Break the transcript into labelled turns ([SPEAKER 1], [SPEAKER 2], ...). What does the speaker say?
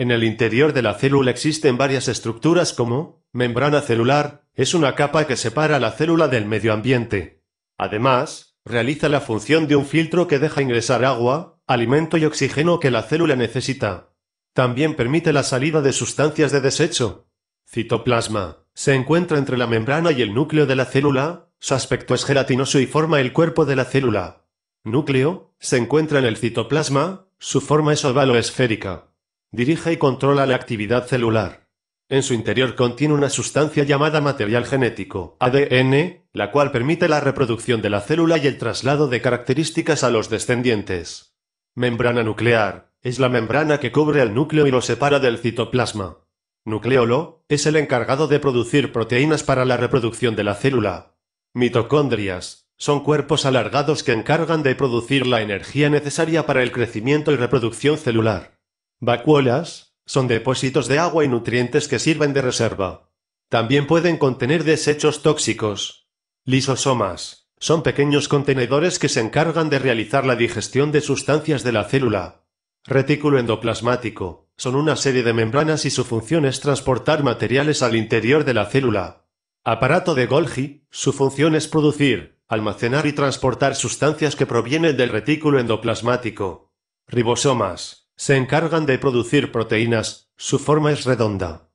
[SPEAKER 1] En el interior de la célula existen varias estructuras como membrana celular, es una capa que separa la célula del medio ambiente. Además, realiza la función de un filtro que deja ingresar agua, alimento y oxígeno que la célula necesita. También permite la salida de sustancias de desecho. Citoplasma. Se encuentra entre la membrana y el núcleo de la célula, su aspecto es gelatinoso y forma el cuerpo de la célula. Núcleo. Se encuentra en el citoplasma, su forma es ovalo esférica. Dirige y controla la actividad celular. En su interior contiene una sustancia llamada material genético, ADN, la cual permite la reproducción de la célula y el traslado de características a los descendientes. Membrana nuclear, es la membrana que cubre el núcleo y lo separa del citoplasma. Nucleolo, es el encargado de producir proteínas para la reproducción de la célula. Mitocondrias, son cuerpos alargados que encargan de producir la energía necesaria para el crecimiento y reproducción celular. Vacuolas son depósitos de agua y nutrientes que sirven de reserva. También pueden contener desechos tóxicos. Lisosomas son pequeños contenedores que se encargan de realizar la digestión de sustancias de la célula. Retículo endoplasmático son una serie de membranas y su función es transportar materiales al interior de la célula. Aparato de Golgi, su función es producir, almacenar y transportar sustancias que provienen del retículo endoplasmático. Ribosomas se encargan de producir proteínas, su forma es redonda.